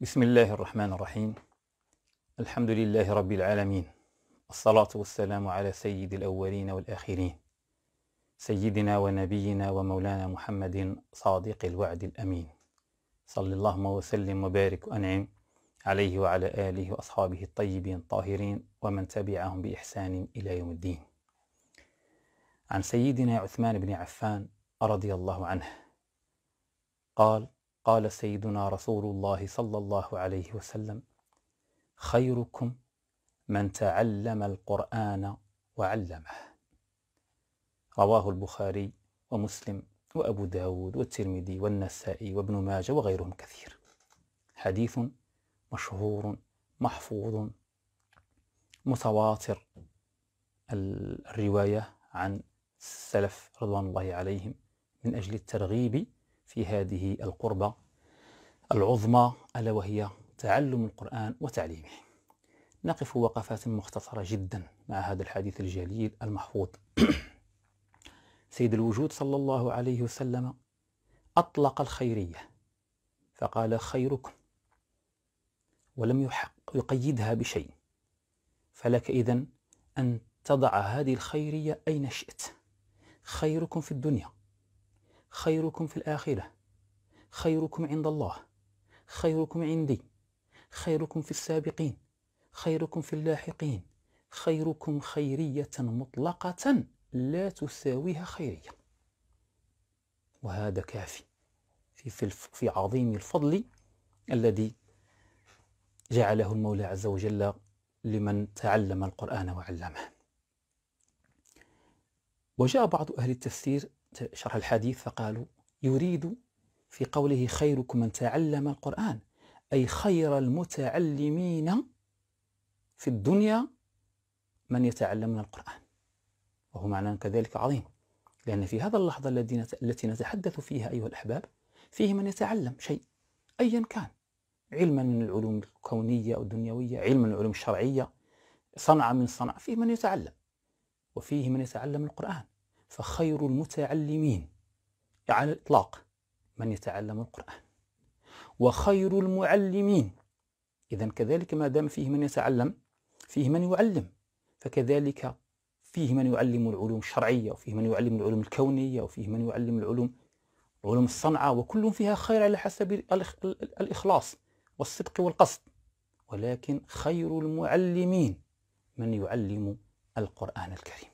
بسم الله الرحمن الرحيم الحمد لله رب العالمين الصلاة والسلام على سيد الأولين والآخرين سيدنا ونبينا ومولانا محمد صادق الوعد الأمين صلى اللهم وسلم وبارك وأنعم عليه وعلى آله وأصحابه الطيبين الطاهرين ومن تبعهم بإحسان إلى يوم الدين عن سيدنا عثمان بن عفان رضي الله عنه قال قال سيدنا رسول الله صلى الله عليه وسلم خيركم من تعلم القرآن وعلمه رواه البخاري ومسلم وأبو داود والترمذي والنسائي وابن ماجه وغيرهم كثير حديث مشهور محفوظ متواتر الرواية عن السلف رضوان الله عليهم من أجل الترغيب في هذه القربة العظمى ألا وهي تعلم القرآن وتعليمه نقف وقفات مختصرة جدا مع هذا الحديث الجليل المحفوظ سيد الوجود صلى الله عليه وسلم أطلق الخيرية فقال خيركم ولم يحق يقيدها بشيء فلك إذن أن تضع هذه الخيرية أين شئت خيركم في الدنيا خيركم في الآخرة خيركم عند الله خيركم عندي خيركم في السابقين خيركم في اللاحقين خيركم خيرية مطلقة لا تساويها خيرية وهذا كافي في, في, في عظيم الفضل الذي جعله المولى عز وجل لمن تعلم القرآن وعلمه وجاء بعض أهل التفسير شرح الحديث فقالوا يريد في قوله خيركم من تعلم القرآن أي خير المتعلمين في الدنيا من يتعلمون القرآن وهو معنى كذلك عظيم لأن في هذا اللحظة التي نتحدث فيها أيها الأحباب فيه من يتعلم شيء أيا كان علما من العلوم الكونية أو الدنيوية علما من العلوم الشرعية صنعة من صنع فيه من يتعلم وفيه من يتعلم القرآن فخير المتعلمين على يعني الإطلاق من يتعلم القرآن وخير المعلمين إذا كذلك ما دام فيه من يتعلم فيه من يعلم فكذلك فيه من يعلم العلوم الشرعية وفيه من يعلم العلوم الكونية وفيه من يعلم العلوم علوم الصنعة وكل فيها خير على حسب الإخلاص والصدق والقصد ولكن خير المعلمين من يعلم القرآن الكريم.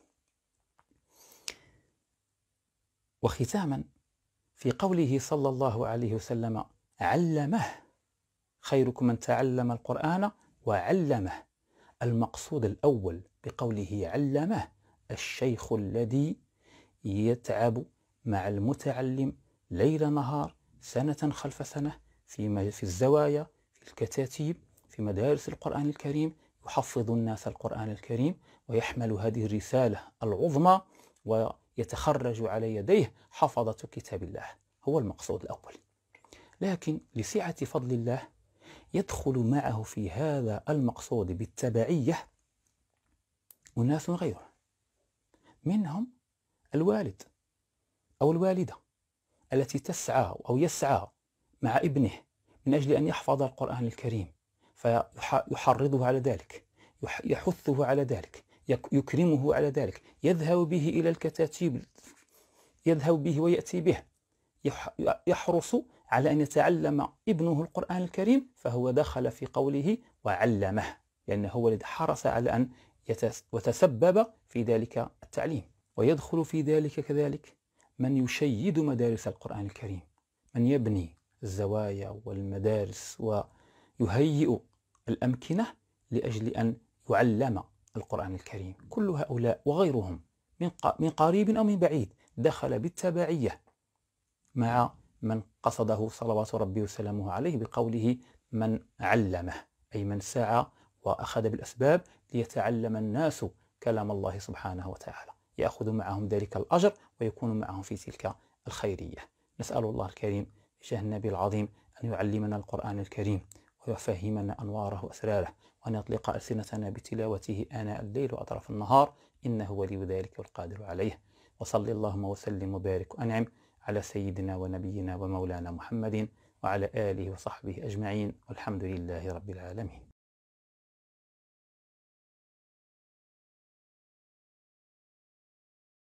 وختاما في قوله صلى الله عليه وسلم علمه خيركم من تعلم القرآن وعلمه المقصود الأول بقوله علمه الشيخ الذي يتعب مع المتعلم ليل نهار سنة خلف سنة في في الزوايا في الكتاتيب في مدارس القرآن الكريم يحفظ الناس القرآن الكريم ويحمل هذه الرسالة العظمى ويتخرج على يديه حفظة كتاب الله هو المقصود الأول لكن لسعة فضل الله يدخل معه في هذا المقصود بالتبعية أناس غيره منهم الوالد أو الوالدة التي تسعى أو يسعى مع ابنه من أجل أن يحفظ القرآن الكريم فيحرضه على ذلك يحثه على ذلك يكرمه على ذلك يذهب به إلى الكتاتيب يذهب به ويأتي به يحرص على أن يتعلم ابنه القرآن الكريم فهو دخل في قوله وعلمه لأنه هو الذي حرص على أن وتسبب في ذلك التعليم ويدخل في ذلك كذلك من يشيد مدارس القرآن الكريم من يبني الزوايا والمدارس ويهيئ الأمكنة لأجل أن يعلم القرآن الكريم كل هؤلاء وغيرهم من قريب أو من بعيد دخل بالتبعية مع من قصده صلوات ربي وسلامه عليه بقوله من علمه أي من سعى وأخذ بالأسباب ليتعلم الناس كلام الله سبحانه وتعالى يأخذ معهم ذلك الأجر ويكون معهم في تلك الخيرية نسأل الله الكريم جاه النبي العظيم أن يعلمنا القرآن الكريم ويفهمنا أنواره وأسراره وأن يطلق ألسنتنا بتلاوته آناء الليل وأطراف النهار إنه ولي ذلك والقادر عليه وصل اللهم وسلم وبارك وأنعم على سيدنا ونبينا ومولانا محمد وعلى آله وصحبه أجمعين والحمد لله رب العالمين